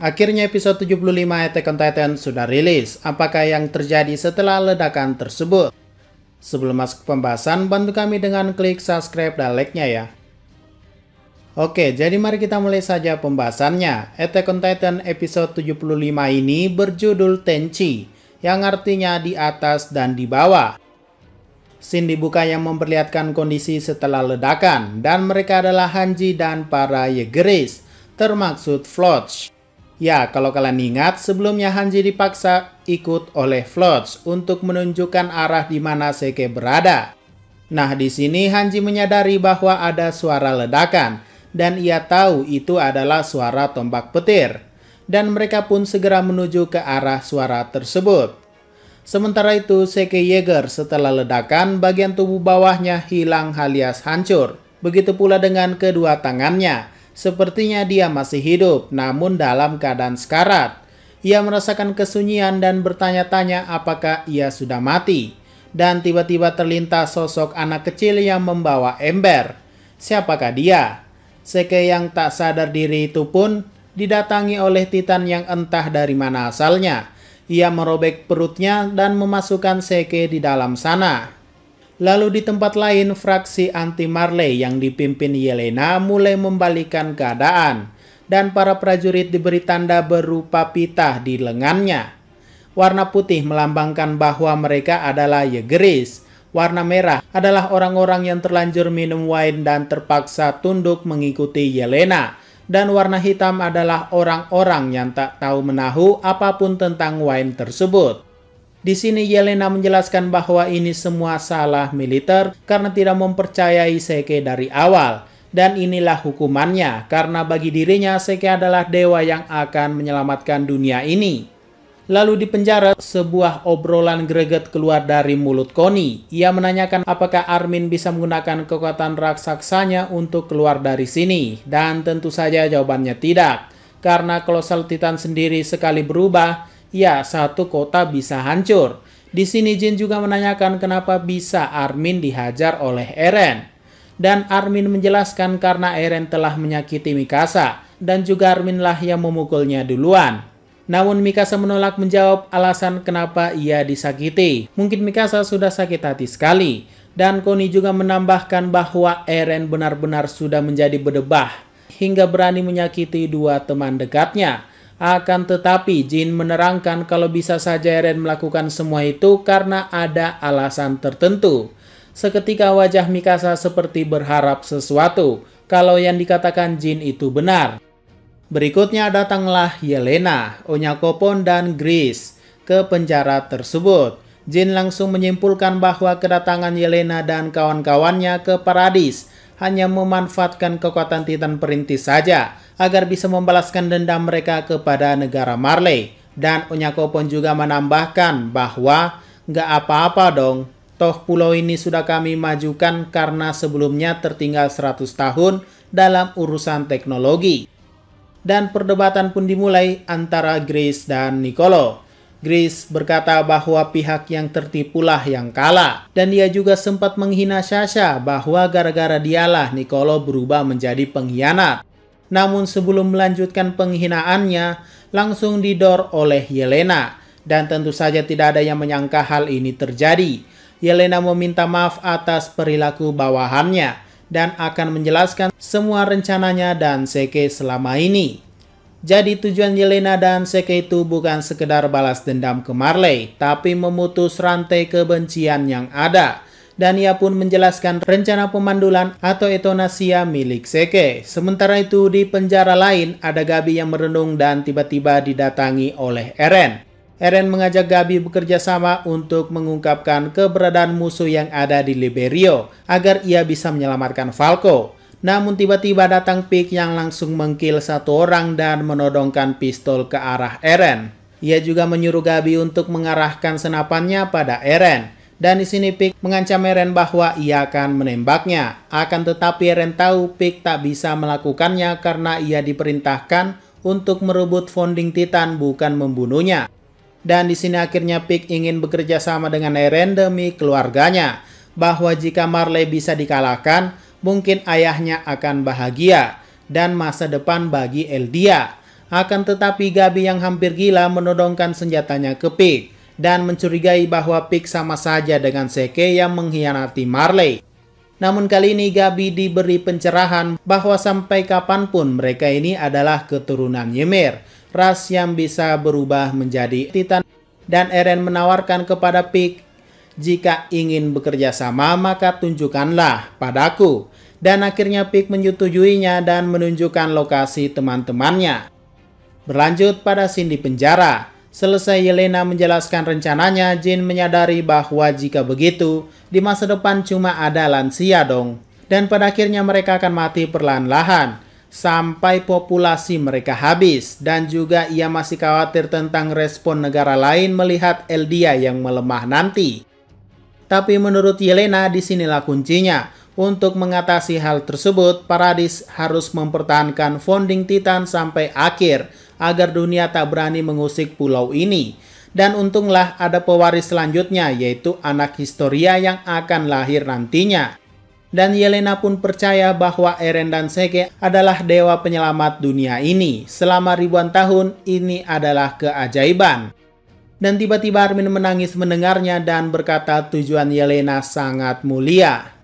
Akhirnya episode 75 Attack on Titan sudah rilis. Apakah yang terjadi setelah ledakan tersebut? Sebelum masuk ke pembahasan, bantu kami dengan klik subscribe dan like-nya ya. Oke, jadi mari kita mulai saja pembahasannya. Attack on Titan episode 75 ini berjudul Tenchi, yang artinya di atas dan di bawah. Scene dibuka yang memperlihatkan kondisi setelah ledakan, dan mereka adalah Hanji dan para Yegeris, termaksud Flotsch. Ya, kalau kalian ingat, sebelumnya Hanji dipaksa ikut oleh Floats untuk menunjukkan arah di mana Seke berada. Nah, di sini Hanji menyadari bahwa ada suara ledakan, dan ia tahu itu adalah suara tombak petir. Dan mereka pun segera menuju ke arah suara tersebut. Sementara itu, Seke Yeager setelah ledakan, bagian tubuh bawahnya hilang alias hancur. Begitu pula dengan kedua tangannya, Sepertinya dia masih hidup, namun dalam keadaan sekarat. Ia merasakan kesunyian dan bertanya-tanya apakah ia sudah mati. Dan tiba-tiba terlintas sosok anak kecil yang membawa ember. Siapakah dia? Seke yang tak sadar diri itu pun didatangi oleh Titan yang entah dari mana asalnya. Ia merobek perutnya dan memasukkan Seke di dalam sana. Lalu di tempat lain, fraksi anti Marley yang dipimpin Yelena mulai membalikan keadaan dan para prajurit diberi tanda berupa pita di lengannya. Warna putih melambangkan bahwa mereka adalah Yegeris. Ya warna merah adalah orang-orang yang terlanjur minum wine dan terpaksa tunduk mengikuti Yelena. Dan warna hitam adalah orang-orang yang tak tahu menahu apapun tentang wine tersebut. Di sini Yelena menjelaskan bahwa ini semua salah militer karena tidak mempercayai Seke dari awal. Dan inilah hukumannya, karena bagi dirinya Seke adalah dewa yang akan menyelamatkan dunia ini. Lalu di penjara, sebuah obrolan greget keluar dari mulut Koni. Ia menanyakan apakah Armin bisa menggunakan kekuatan raksasanya untuk keluar dari sini. Dan tentu saja jawabannya tidak. Karena kolosal Titan sendiri sekali berubah, ya satu kota bisa hancur. Di sini Jin juga menanyakan kenapa bisa Armin dihajar oleh Eren. Dan Armin menjelaskan karena Eren telah menyakiti Mikasa dan juga Arminlah yang memukulnya duluan. Namun Mikasa menolak menjawab alasan kenapa ia disakiti. Mungkin Mikasa sudah sakit hati sekali. Dan Koni juga menambahkan bahwa Eren benar-benar sudah menjadi berdebah hingga berani menyakiti dua teman dekatnya. Akan tetapi, Jin menerangkan kalau bisa saja Eren melakukan semua itu karena ada alasan tertentu. Seketika wajah Mikasa seperti berharap sesuatu, kalau yang dikatakan Jin itu benar. Berikutnya datanglah Yelena, Onyakopon, dan Gris ke penjara tersebut. Jin langsung menyimpulkan bahwa kedatangan Yelena dan kawan-kawannya ke Paradis hanya memanfaatkan kekuatan Titan Perintis saja agar bisa membalaskan dendam mereka kepada negara Marley. Dan Onyako pun juga menambahkan bahwa nggak apa-apa dong, toh pulau ini sudah kami majukan karena sebelumnya tertinggal 100 tahun dalam urusan teknologi. Dan perdebatan pun dimulai antara Grace dan Nicolo. Grace berkata bahwa pihak yang tertipulah yang kalah. Dan dia juga sempat menghina Sasha bahwa gara-gara dialah Nicolo berubah menjadi pengkhianat namun sebelum melanjutkan penghinaannya, langsung didor oleh Yelena. Dan tentu saja tidak ada yang menyangka hal ini terjadi. Yelena meminta maaf atas perilaku bawahannya dan akan menjelaskan semua rencananya dan Seke selama ini. Jadi tujuan Yelena dan Seke itu bukan sekedar balas dendam ke Marley, tapi memutus rantai kebencian yang ada dan ia pun menjelaskan rencana pemandulan atau etonasia milik Seke. Sementara itu di penjara lain ada Gabi yang merenung dan tiba-tiba didatangi oleh Eren. Eren mengajak Gabi bekerja sama untuk mengungkapkan keberadaan musuh yang ada di Liberio agar ia bisa menyelamatkan Falco. Namun tiba-tiba datang Pik yang langsung mengkil satu orang dan menodongkan pistol ke arah Eren. Ia juga menyuruh Gabi untuk mengarahkan senapannya pada Eren dan di sini Pick mengancam Eren bahwa ia akan menembaknya. Akan tetapi Eren tahu Pick tak bisa melakukannya karena ia diperintahkan untuk merebut founding Titan bukan membunuhnya. Dan di sini akhirnya Pick ingin bekerja sama dengan Eren demi keluarganya. Bahwa jika Marley bisa dikalahkan, mungkin ayahnya akan bahagia dan masa depan bagi Eldia. Akan tetapi Gabi yang hampir gila menodongkan senjatanya ke Pick dan mencurigai bahwa Pick sama saja dengan Seke yang mengkhianati Marley. Namun kali ini Gabi diberi pencerahan bahwa sampai kapanpun mereka ini adalah keturunan Ymir, ras yang bisa berubah menjadi Titan. Dan Eren menawarkan kepada Pick, jika ingin bekerja sama maka tunjukkanlah padaku. Dan akhirnya Pick menyetujuinya dan menunjukkan lokasi teman-temannya. Berlanjut pada Cindy penjara, Selesai Yelena menjelaskan rencananya, Jin menyadari bahwa jika begitu, di masa depan cuma ada lansia dong. Dan pada akhirnya mereka akan mati perlahan-lahan, sampai populasi mereka habis. Dan juga ia masih khawatir tentang respon negara lain melihat Eldia yang melemah nanti. Tapi menurut Yelena, disinilah kuncinya. Untuk mengatasi hal tersebut, Paradis harus mempertahankan founding Titan sampai akhir agar dunia tak berani mengusik pulau ini. Dan untunglah ada pewaris selanjutnya yaitu anak Historia yang akan lahir nantinya. Dan Yelena pun percaya bahwa Eren dan Seke adalah dewa penyelamat dunia ini. Selama ribuan tahun, ini adalah keajaiban dan tiba-tiba Armin menangis mendengarnya dan berkata tujuan Yelena sangat mulia.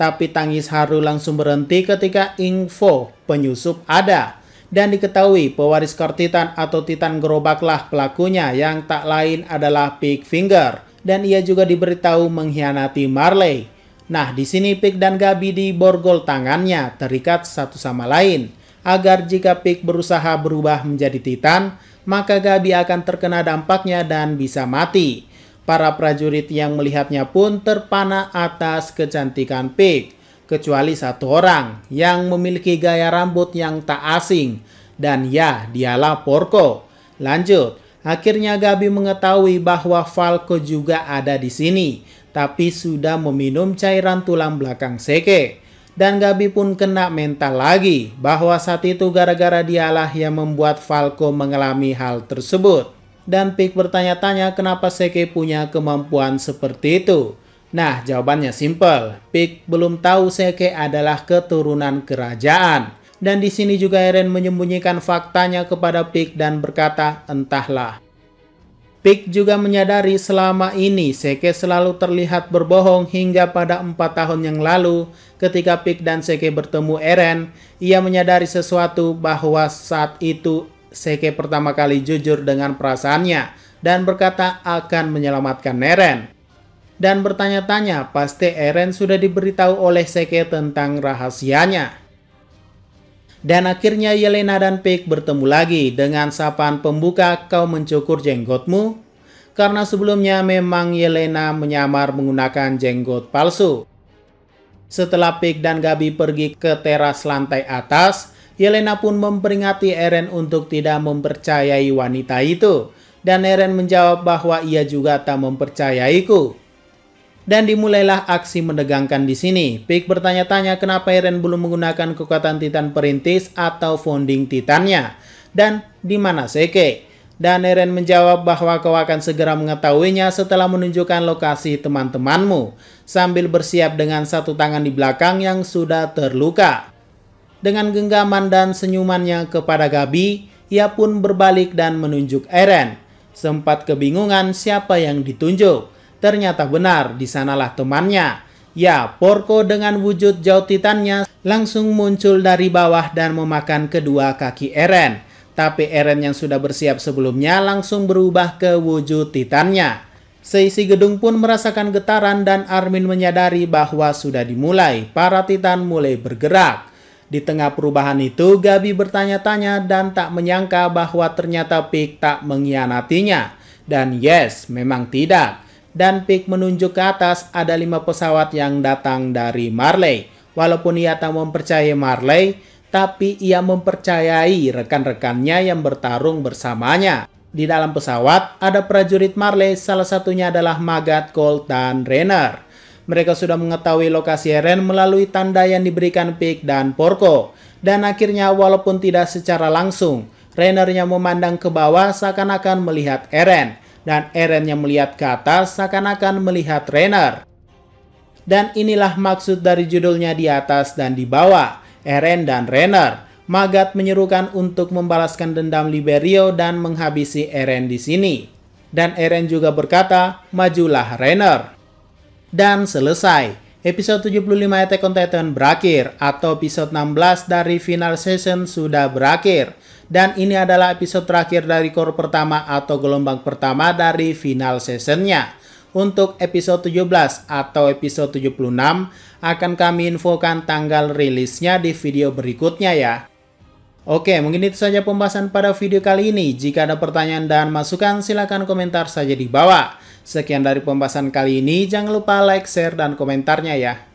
Tapi tangis haru langsung berhenti ketika info penyusup ada dan diketahui pewaris kartitan atau Titan gerobaklah pelakunya yang tak lain adalah Pig Finger dan ia juga diberitahu mengkhianati Marley. Nah, di sini Pig dan Gabi diborgol tangannya terikat satu sama lain agar jika Pig berusaha berubah menjadi Titan, maka Gabi akan terkena dampaknya dan bisa mati. Para prajurit yang melihatnya pun terpana atas kecantikan Pig kecuali satu orang yang memiliki gaya rambut yang tak asing dan ya dialah Porco. Lanjut, akhirnya Gabi mengetahui bahwa Falco juga ada di sini tapi sudah meminum cairan tulang belakang Seke. Dan Gabi pun kena mental lagi bahwa saat itu gara-gara dialah yang membuat Falco mengalami hal tersebut. Dan Pik bertanya-tanya kenapa Seke punya kemampuan seperti itu. Nah, jawabannya simple. Pik belum tahu Seke adalah keturunan kerajaan. Dan di sini juga Eren menyembunyikan faktanya kepada Pik dan berkata, entahlah. Pik juga menyadari selama ini Seke selalu terlihat berbohong hingga pada empat tahun yang lalu ketika Pik dan Seke bertemu Eren, ia menyadari sesuatu bahwa saat itu Seke pertama kali jujur dengan perasaannya dan berkata akan menyelamatkan Eren dan bertanya-tanya pasti Eren sudah diberitahu oleh Seke tentang rahasianya. Dan akhirnya Yelena dan Pig bertemu lagi dengan sapaan pembuka kau mencukur jenggotmu karena sebelumnya memang Yelena menyamar menggunakan jenggot palsu. Setelah Pig dan Gabi pergi ke teras lantai atas, Yelena pun memperingati Eren untuk tidak mempercayai wanita itu. Dan Eren menjawab bahwa ia juga tak mempercayaiku. Dan dimulailah aksi mendegangkan di sini. Pick bertanya-tanya kenapa Eren belum menggunakan kekuatan Titan Perintis atau Founding Titannya. Dan di mana Seke? Dan Eren menjawab bahwa kau akan segera mengetahuinya setelah menunjukkan lokasi teman-temanmu. Sambil bersiap dengan satu tangan di belakang yang sudah terluka. Dengan genggaman dan senyumannya kepada Gabi, ia pun berbalik dan menunjuk Eren. Sempat kebingungan siapa yang ditunjuk. Ternyata benar, di sanalah temannya. Ya, Porco dengan wujud jauh titannya langsung muncul dari bawah dan memakan kedua kaki Eren. Tapi Eren yang sudah bersiap sebelumnya langsung berubah ke wujud titannya. Seisi gedung pun merasakan getaran dan Armin menyadari bahwa sudah dimulai. Para titan mulai bergerak. Di tengah perubahan itu, Gabi bertanya-tanya dan tak menyangka bahwa ternyata Pik tak mengkhianatinya. Dan yes, memang tidak dan Pick menunjuk ke atas ada lima pesawat yang datang dari Marley. Walaupun ia tak mempercayai Marley, tapi ia mempercayai rekan-rekannya yang bertarung bersamanya. Di dalam pesawat, ada prajurit Marley, salah satunya adalah Magat, Colt, dan Renner. Mereka sudah mengetahui lokasi Eren melalui tanda yang diberikan Pig dan Porco. Dan akhirnya, walaupun tidak secara langsung, yang memandang ke bawah seakan-akan melihat Eren dan Eren yang melihat ke atas seakan-akan melihat Renner. Dan inilah maksud dari judulnya di atas dan di bawah, Eren dan Renner. Magat menyerukan untuk membalaskan dendam Liberio dan menghabisi Eren di sini. Dan Eren juga berkata, majulah Renner. Dan selesai. Episode 75 Attack on Titan berakhir atau episode 16 dari final season sudah berakhir. Dan ini adalah episode terakhir dari kor pertama atau gelombang pertama dari final seasonnya. Untuk episode 17 atau episode 76 akan kami infokan tanggal rilisnya di video berikutnya ya. Oke, mungkin itu saja pembahasan pada video kali ini. Jika ada pertanyaan dan masukan, silahkan komentar saja di bawah. Sekian dari pembahasan kali ini, jangan lupa like, share, dan komentarnya ya.